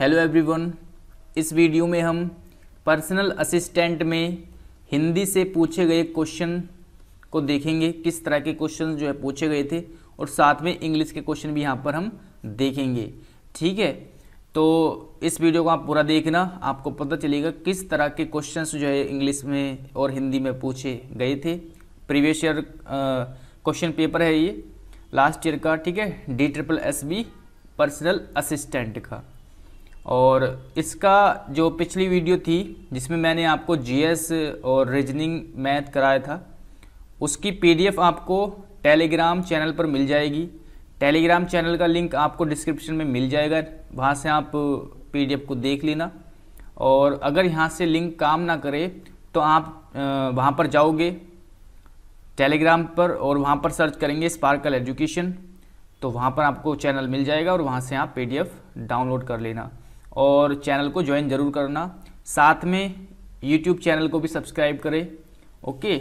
hello everyone इस video में हम पर्सनल असिस्टेंट में हिंदी से पूछे गए क्वेश्चन को देखेंगे किस तरह के क्वेश्चन जो है पूछे गए थे और साथ में इंग्लिश के क्वेश्चन भी यहाँ पर हम देखेंगे ठीक है तो इस वीडियो को आप पूरा देखना आपको पता चलेगा किस तरह के क्वेश्चन जो है इंग्लिश में और हिंदी में पूछे गए थे प्रीवियस ईयर क्वेश्चन पेपर है ये लास्ट ईयर का ठीक है D triple S B personal assistant का और इसका जो पिछली वीडियो थी जिसमें मैंने आपको जीएस और रीजनिंग मैथ कराया था उसकी पीडीएफ आपको टेलीग्राम चैनल पर मिल जाएगी टेलीग्राम चैनल का लिंक आपको डिस्क्रिप्शन में मिल जाएगा वहाँ से आप पीडीएफ को देख लेना और अगर यहाँ से लिंक काम ना करे तो आप वहाँ पर जाओगे टेलीग्राम पर और वहाँ पर सर्च करेंगे स्पार्कल एजुकेशन तो वहाँ पर आपको चैनल मिल जाएगा और वहाँ से आप पीडीएफ डाउनलोड कर लेना और चैनल को ज्वाइन ज़रूर करना साथ में यूट्यूब चैनल को भी सब्सक्राइब करें ओके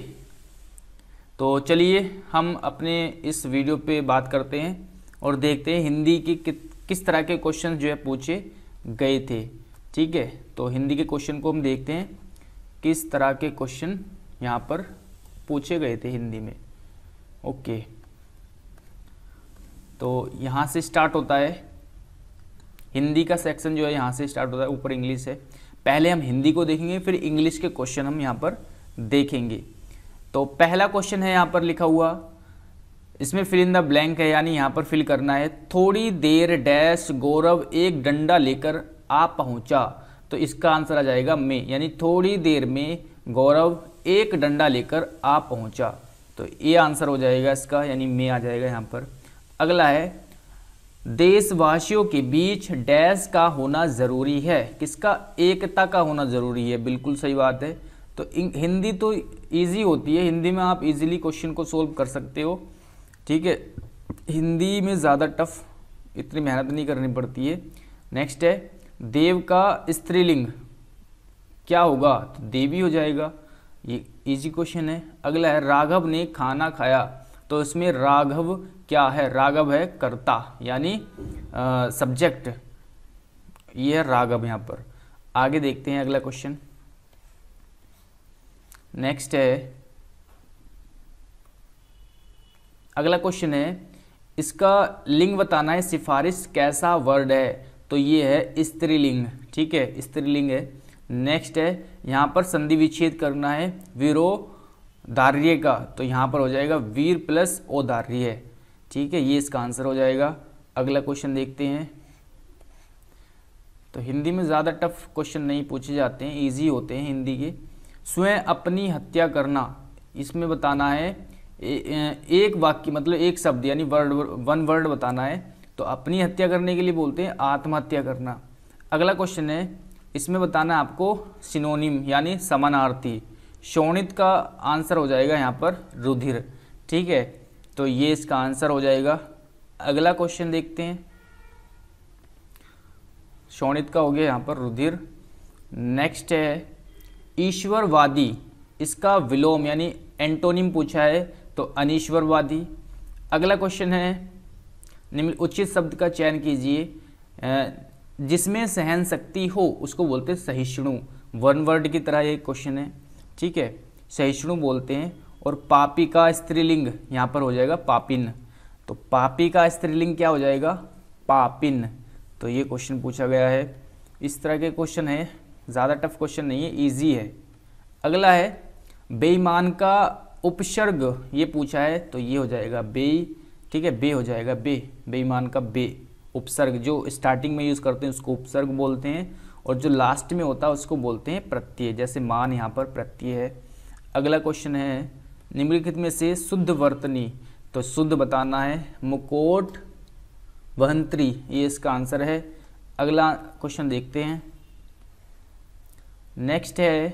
तो चलिए हम अपने इस वीडियो पे बात करते हैं और देखते हैं हिंदी के कि, किस तरह के क्वेश्चन जो है पूछे गए थे ठीक है तो हिंदी के क्वेश्चन को हम देखते हैं किस तरह के क्वेश्चन यहाँ पर पूछे गए थे हिंदी में ओके तो यहाँ से स्टार्ट होता है हिंदी का सेक्शन जो है यहाँ से स्टार्ट होता है ऊपर इंग्लिश है पहले हम हिंदी को देखेंगे फिर इंग्लिश के क्वेश्चन हम यहाँ पर देखेंगे तो पहला क्वेश्चन है यहाँ पर लिखा हुआ इसमें फिल इन द ब्लैंक है यानी यहाँ पर फिल करना है थोड़ी देर डैश गौरव एक डंडा लेकर आ पहुँचा तो इसका आंसर आ जाएगा मे यानी थोड़ी देर में गौरव एक डंडा लेकर आ पहुँचा तो ये आंसर हो जाएगा इसका यानी मे आ जाएगा यहाँ पर अगला है देशवासियों के बीच डैश का होना ज़रूरी है किसका एकता का होना ज़रूरी है बिल्कुल सही बात है तो हिंदी तो इजी होती है हिंदी में आप इजीली क्वेश्चन को सोल्व कर सकते हो ठीक है हिंदी में ज़्यादा टफ इतनी मेहनत नहीं करनी पड़ती है नेक्स्ट है देव का स्त्रीलिंग क्या होगा तो देवी हो जाएगा ये इजी क्वेश्चन है अगला है राघव ने खाना खाया तो इसमें राघव क्या है राघव है कर्ता यानी सब्जेक्ट ये है राघव यहां पर आगे देखते हैं अगला क्वेश्चन नेक्स्ट है अगला क्वेश्चन है इसका लिंग बताना है सिफारिश कैसा वर्ड है तो ये है स्त्रीलिंग ठीक है स्त्रीलिंग है नेक्स्ट है यहाँ पर संधि विच्छेद करना है विरो दार्य का तो यहाँ पर हो जाएगा वीर प्लस ओ दार्य ठीक है ये इसका आंसर हो जाएगा अगला क्वेश्चन देखते हैं तो हिंदी में ज़्यादा टफ क्वेश्चन नहीं पूछे जाते हैं ईजी होते हैं हिंदी के स्वयं अपनी हत्या करना इसमें बताना है एक वाक्य मतलब एक शब्द यानी वर्ड वन वर्ड बताना है तो अपनी हत्या करने के लिए बोलते हैं आत्महत्या करना अगला क्वेश्चन है इसमें बताना है आपको सिनोनिम यानी समानार्थी शोणित का आंसर हो जाएगा यहाँ पर रुधिर ठीक है तो ये इसका आंसर हो जाएगा अगला क्वेश्चन देखते हैं शोणित का हो गया यहाँ पर रुधिर नेक्स्ट है ईश्वरवादी इसका विलोम यानी एंटोनिम पूछा है तो अनिश्वरवादी अगला क्वेश्चन है निम्न उचित शब्द का चयन कीजिए जिसमें सहन शक्ति हो उसको बोलते सहिष्णु वन वर्ड की तरह ये क्वेश्चन है ठीक है सहिष्णु बोलते हैं और पापी का स्त्रीलिंग यहाँ पर हो जाएगा पापिन तो पापी का स्त्रीलिंग क्या हो जाएगा पापिन तो ये क्वेश्चन पूछा गया है इस तरह के क्वेश्चन है ज़्यादा टफ क्वेश्चन नहीं है ईजी है अगला है बेईमान का उपसर्ग ये पूछा है तो ये हो जाएगा बे ठीक है बे हो जाएगा बे बेईमान का बे उपसर्ग जो स्टार्टिंग में यूज़ करते हैं उसको उपसर्ग बोलते हैं और जो लास्ट में होता है उसको बोलते हैं प्रत्यय जैसे मान यहाँ पर प्रत्यय है अगला क्वेश्चन है निम्नलिखित में से शुद्ध वर्तनी तो शुद्ध बताना है मुकोट वहंत्री ये इसका आंसर है अगला क्वेश्चन देखते हैं नेक्स्ट है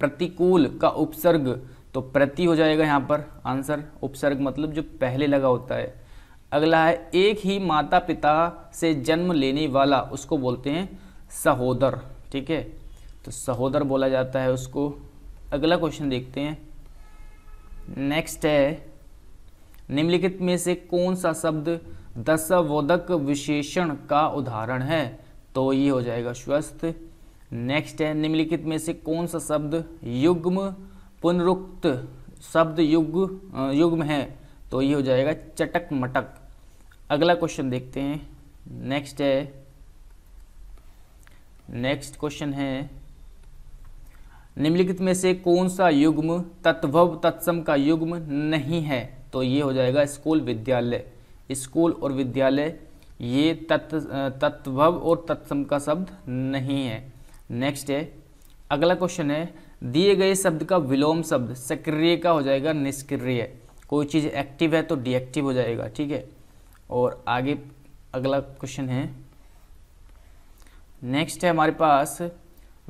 प्रतिकूल का उपसर्ग तो प्रति हो जाएगा यहाँ पर आंसर उपसर्ग मतलब जो पहले लगा होता है अगला है एक ही माता पिता से जन्म लेने वाला उसको बोलते हैं सहोदर ठीक है तो सहोदर बोला जाता है उसको अगला क्वेश्चन देखते हैं नेक्स्ट है निम्नलिखित में से कौन सा शब्द दशवोधक विशेषण का उदाहरण है तो ये हो जाएगा स्वस्थ नेक्स्ट है निम्नलिखित में से कौन सा शब्द युग्म पुनरुक्त शब्द युग युग्म है तो ये हो जाएगा चटक मटक अगला क्वेश्चन देखते हैं नेक्स्ट है नेक्स्ट क्वेश्चन है निम्नलिखित में से कौन सा युग्म तत्वव तत्सम का युग्म नहीं है तो ये हो जाएगा स्कूल विद्यालय स्कूल और विद्यालय ये तत् तत्वव और तत्सम का शब्द नहीं है नेक्स्ट है अगला क्वेश्चन है दिए गए शब्द का विलोम शब्द सक्रिय का हो जाएगा निष्क्रिय कोई चीज़ एक्टिव है तो डीएक्टिव हो जाएगा ठीक है और आगे अगला क्वेश्चन है नेक्स्ट है हमारे पास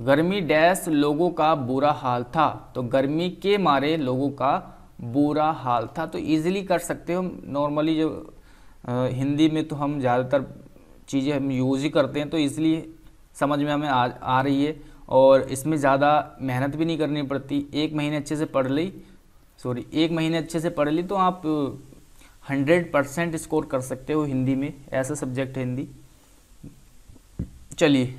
गर्मी डैश लोगों का बुरा हाल था तो गर्मी के मारे लोगों का बुरा हाल था तो इजीली कर सकते हो नॉर्मली जो आ, हिंदी में तो हम ज़्यादातर चीज़ें हम यूज ही करते हैं तो इजीली समझ में हमें आ, आ रही है और इसमें ज़्यादा मेहनत भी नहीं करनी पड़ती एक महीने अच्छे से पढ़ ली सॉरी एक महीने अच्छे से पढ़ ली तो आप हंड्रेड परसेंट स्कोर कर सकते हो हिंदी में ऐसा सब्जेक्ट है हिंदी चलिए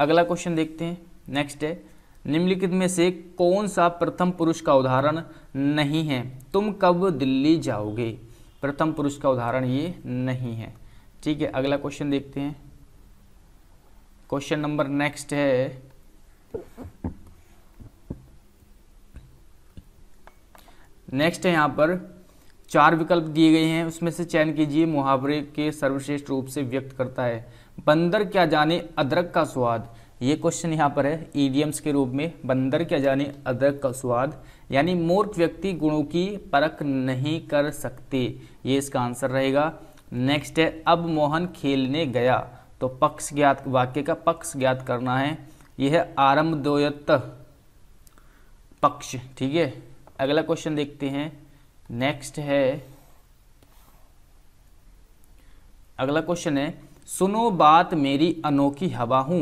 अगला क्वेश्चन देखते हैं नेक्स्ट है निम्नलिखित में से कौन सा प्रथम पुरुष का उदाहरण नहीं है तुम कब दिल्ली जाओगे प्रथम पुरुष का उदाहरण ये नहीं है ठीक है अगला क्वेश्चन देखते हैं क्वेश्चन नंबर नेक्स्ट है नेक्स्ट है यहां पर चार विकल्प दिए गए हैं उसमें से चयन कीजिए मुहावरे के सर्वश्रेष्ठ रूप से व्यक्त करता है बंदर क्या जाने अदरक का स्वाद ये क्वेश्चन यहाँ पर है ईडियम्स के रूप में बंदर क्या जाने अदरक का स्वाद यानी मूर्ख व्यक्ति गुणों की परख नहीं कर सकते ये इसका आंसर रहेगा नेक्स्ट है अब मोहन खेलने गया तो पक्ष ज्ञात वाक्य का पक्ष ज्ञात करना है यह है आरम्भोयत पक्ष ठीक है अगला क्वेश्चन देखते हैं नेक्स्ट है अगला क्वेश्चन है सुनो बात मेरी अनोखी हवा हूं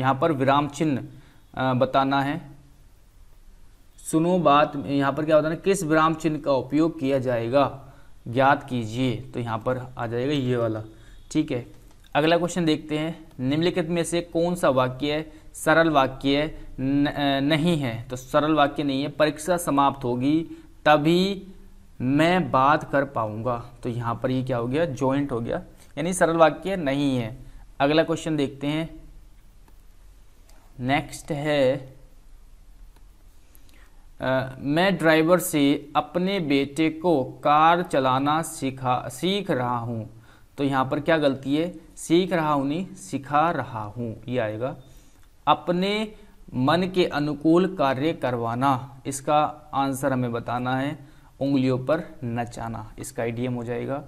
यहां पर विराम चिन्ह बताना है सुनो बात यहां पर क्या बताना किस विराम चिन्ह का उपयोग किया जाएगा ज्ञात कीजिए तो यहां पर आ जाएगा ये वाला ठीक है अगला क्वेश्चन देखते हैं निम्नलिखित में से कौन सा वाक्य है सरल वाक्य नहीं है तो सरल वाक्य नहीं है परीक्षा समाप्त होगी तभी मैं बात कर पाऊंगा तो यहाँ पर ये क्या हो गया ज्वाइंट हो गया यानी सरल वाक्य नहीं है अगला क्वेश्चन देखते हैं नेक्स्ट है आ, मैं ड्राइवर से अपने बेटे को कार चलाना सिखा सीख रहा हूँ तो यहाँ पर क्या गलती है सीख रहा हूँ नहीं सिखा रहा हूँ ये आएगा अपने मन के अनुकूल कार्य करवाना इसका आंसर हमें बताना है उंगलियों पर नचाना इसका आइडियम हो जाएगा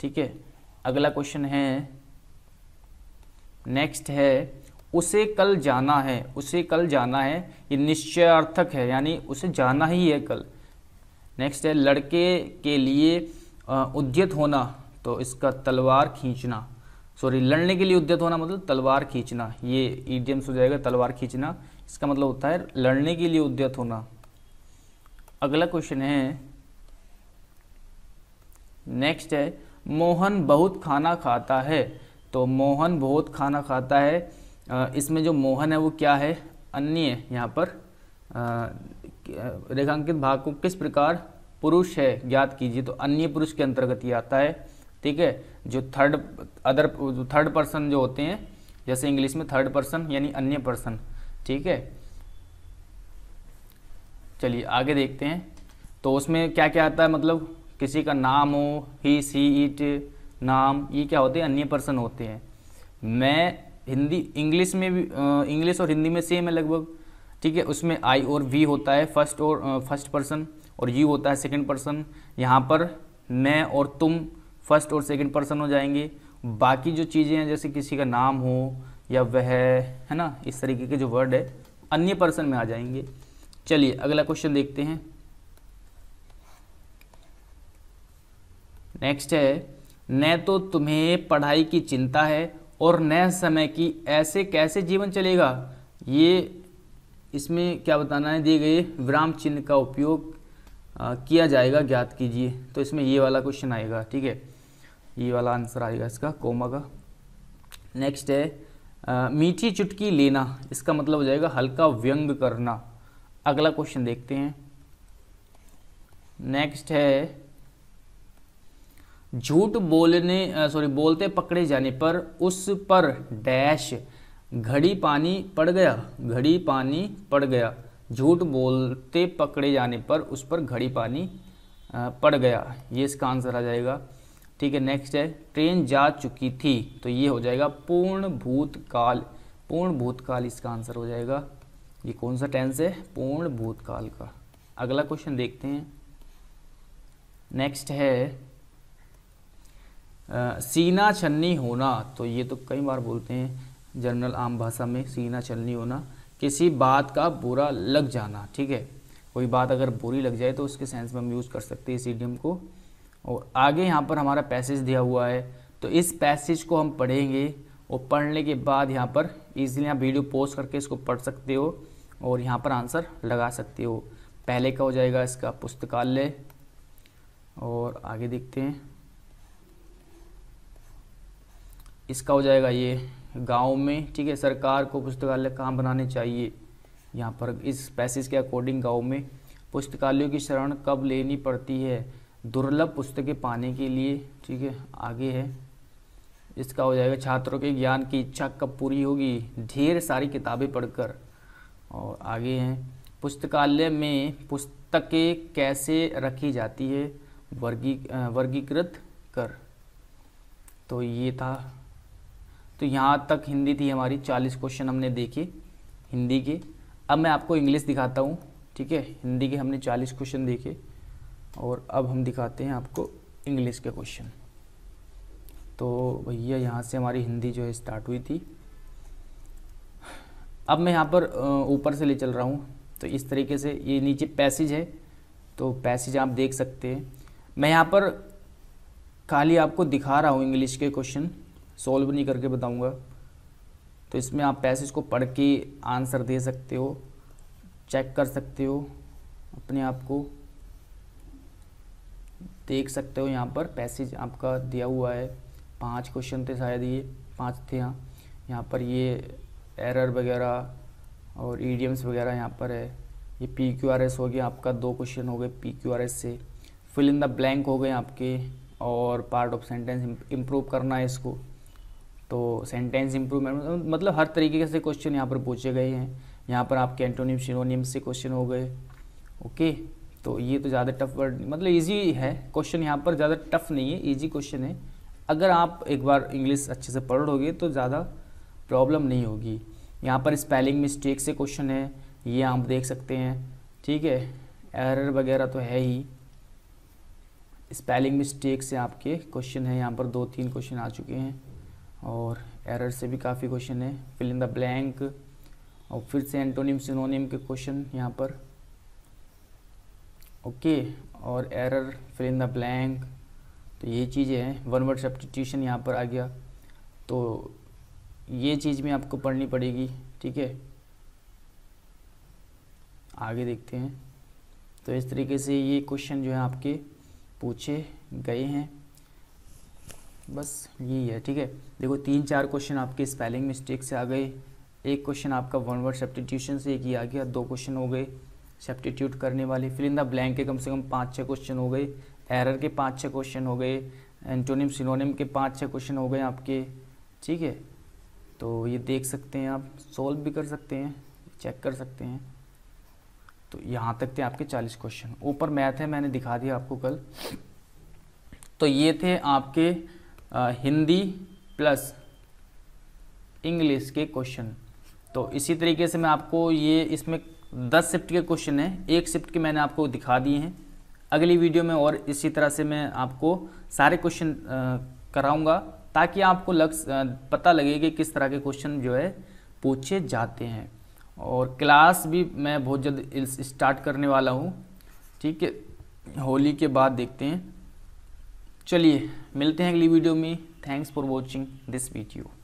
ठीक है अगला क्वेश्चन है नेक्स्ट है उसे कल जाना है उसे कल जाना है ये निश्चयार्थक है यानी उसे जाना ही है कल नेक्स्ट है लड़के के लिए उद्यत होना तो इसका तलवार खींचना सॉरी लड़ने के लिए उद्यत होना मतलब तलवार खींचना ये ईडियम्स हो जाएगा तलवार खींचना इसका मतलब होता है लड़ने के लिए उद्यत होना अगला क्वेश्चन है नेक्स्ट है मोहन बहुत खाना खाता है तो मोहन बहुत खाना खाता है इसमें जो मोहन है वो क्या है अन्य है यहाँ पर रेखांकित भाग को किस प्रकार पुरुष है ज्ञात कीजिए तो अन्य पुरुष के अंतर्गत ही आता है ठीक है जो थर्ड अदर थर्ड पर्सन जो होते हैं जैसे इंग्लिश में थर्ड पर्सन यानी अन्य पर्सन ठीक है चलिए आगे देखते हैं तो उसमें क्या क्या आता है मतलब किसी का नाम हो ही सी इट नाम ये क्या होते हैं अन्य पर्सन होते हैं मैं हिंदी इंग्लिश में भी इंग्लिश और हिंदी में सेम है लगभग ठीक है उसमें आई और वी होता है फर्स्ट और फर्स्ट पर्सन और यू होता है सेकंड पर्सन यहाँ पर मैं और तुम फर्स्ट और सेकंड पर्सन हो जाएंगे बाकी जो चीज़ें हैं जैसे किसी का नाम हो या वह है ना इस तरीके के जो वर्ड है अन्य पर्सन में आ जाएंगे चलिए अगला क्वेश्चन देखते हैं नेक्स्ट है न तो तुम्हें पढ़ाई की चिंता है और न समय की ऐसे कैसे जीवन चलेगा ये इसमें क्या बताना है दिए गए विराम चिन्ह का उपयोग किया जाएगा ज्ञात कीजिए तो इसमें ये वाला क्वेश्चन आएगा ठीक है ये वाला आंसर आएगा इसका कोमा का नेक्स्ट है आ, मीठी चुटकी लेना इसका मतलब हो जाएगा हल्का व्यंग करना अगला क्वेश्चन देखते हैं नेक्स्ट है झूठ बोलने सॉरी बोलते पकड़े जाने पर उस पर डैश घड़ी पानी पड़ गया घड़ी पानी पड़ गया झूठ बोलते पकड़े जाने पर उस पर घड़ी पानी पड़ गया ये इसका आंसर आ जाएगा ठीक है नेक्स्ट है ट्रेन जा चुकी थी तो ये हो जाएगा पूर्ण भूतकाल पूर्ण भूतकाल इसका आंसर हो जाएगा ये कौन सा टेंस है पूर्ण भूतकाल का अगला क्वेश्चन देखते हैं नेक्स्ट है सीना छन्नी होना तो ये तो कई बार बोलते हैं जनरल आम भाषा में सीना छन्नी होना किसी बात का बुरा लग जाना ठीक है कोई बात अगर बुरी लग जाए तो उसके सेंस में हम यूज़ कर सकते हैं इस ईडियम को और आगे यहाँ पर हमारा पैसेज दिया हुआ है तो इस पैसेज को हम पढ़ेंगे और पढ़ने के बाद यहाँ पर ईजिली आप वीडियो पोस्ट करके इसको पढ़ सकते हो और यहाँ पर आंसर लगा सकते हो पहले का हो जाएगा इसका पुस्तकालय और आगे देखते हैं इसका हो जाएगा ये गांव में ठीक है सरकार को पुस्तकालय कहाँ बनाने चाहिए यहाँ पर इस पैसेज के अकॉर्डिंग गांव में पुस्तकालयों की शरण कब लेनी पड़ती है दुर्लभ पुस्तकें पाने के लिए ठीक है आगे है इसका हो जाएगा छात्रों के ज्ञान की इच्छा कब पूरी होगी ढेर सारी किताबें पढ़कर और आगे हैं पुस्तकालय में पुस्तकें कैसे रखी जाती है वर्गी वर्गीकृत कर तो ये था तो यहाँ तक हिंदी थी हमारी चालीस क्वेश्चन हमने देखे हिंदी के अब मैं आपको इंग्लिश दिखाता हूँ ठीक है हिंदी के हमने चालीस क्वेश्चन देखे और अब हम दिखाते हैं आपको इंग्लिश के क्वेश्चन तो भैया यहाँ से हमारी हिंदी जो है स्टार्ट हुई थी अब मैं यहाँ पर ऊपर से ले चल रहा हूँ तो इस तरीके से ये नीचे पैसेज है तो पैसेज आप देख सकते हैं मैं यहाँ पर खाली आपको दिखा रहा हूँ इंग्लिश के क्वेश्चन सॉल्व नहीं करके बताऊंगा तो इसमें आप पैसेज को पढ़ के आंसर दे सकते हो चेक कर सकते हो अपने आप को देख सकते हो यहाँ पर पैसेज आपका दिया हुआ है पांच क्वेश्चन थे शायद ये पांच थे यहाँ यहाँ पर ये एरर वगैरह और ईडियम्स वगैरह यहाँ पर है ये पी क्यू आर एस हो गया आपका दो क्वेश्चन हो गए पी क्यू आर एस से फिल इन द ब्लैंक हो गए आपके और पार्ट ऑफ सेंटेंस इम्प्रूव करना है इसको तो सेंटेंस इम्प्रूवमेंट मतलब हर तरीके से क्वेश्चन यहाँ पर पूछे गए हैं यहाँ पर आपके एंटोनियम शिनोनियम से क्वेश्चन हो गए ओके तो ये तो ज़्यादा टफ वर्ड मतलब ईजी है क्वेश्चन यहाँ पर ज़्यादा टफ नहीं है ईजी क्वेश्चन है अगर आप एक बार इंग्लिश अच्छे से पढ़ लोगे तो ज़्यादा प्रॉब्लम नहीं होगी यहाँ पर स्पेलिंग मिस्टेक से क्वेश्चन है ये आप देख सकते हैं ठीक है एरर वगैरह तो है ही स्पेलिंग मिस्टेक से आपके क्वेश्चन है यहाँ पर दो तीन क्वेश्चन आ चुके हैं और एरर से भी काफ़ी क्वेश्चन है फिल इन द ब्लैंक और फिर से एंटोनिम सिनोनिम के क्वेश्चन यहाँ पर ओके और error fill in the blank तो ये चीज़ें हैं वन वर्ड सब्सटीट्यूशन यहाँ पर आ गया तो ये चीज़ भी आपको पढ़नी पड़ेगी ठीक है आगे देखते हैं तो इस तरीके से ये क्वेश्चन जो है आपके पूछे गए हैं बस यही है ठीक है देखो तीन चार क्वेश्चन आपके स्पेलिंग मिस्टेक से आ गए एक क्वेश्चन आपका वन वर्ड सेप्टीट्यूशन से एक ही आ गया दो क्वेश्चन हो गए सेप्टीट्यूट करने वाले फिर इन द ब्लैंक के कम से कम पाँच छः क्वेश्चन हो गए एरर के पाँच छः क्वेश्चन हो गए एंटोनिम सिनोनिम के पाँच छः क्वेश्चन हो गए आपके ठीक है तो ये देख सकते हैं आप सॉल्व भी कर सकते हैं चेक कर सकते हैं तो यहाँ तक थे आपके चालीस क्वेश्चन ऊपर मैथ है मैंने दिखा दिया आपको कल तो ये थे आपके हिंदी प्लस इंग्लिश के क्वेश्चन तो इसी तरीके से मैं आपको ये इसमें दस शिफ्ट के क्वेश्चन हैं एक शिफ्ट के मैंने आपको दिखा दिए हैं अगली वीडियो में और इसी तरह से मैं आपको सारे क्वेश्चन कराऊंगा ताकि आपको लग पता लगे कि किस तरह के क्वेश्चन जो है पूछे जाते हैं और क्लास भी मैं बहुत जल्द स्टार्ट करने वाला हूँ ठीक है होली के बाद देखते हैं चलिए मिलते हैं अगली वीडियो में thanks for watching this video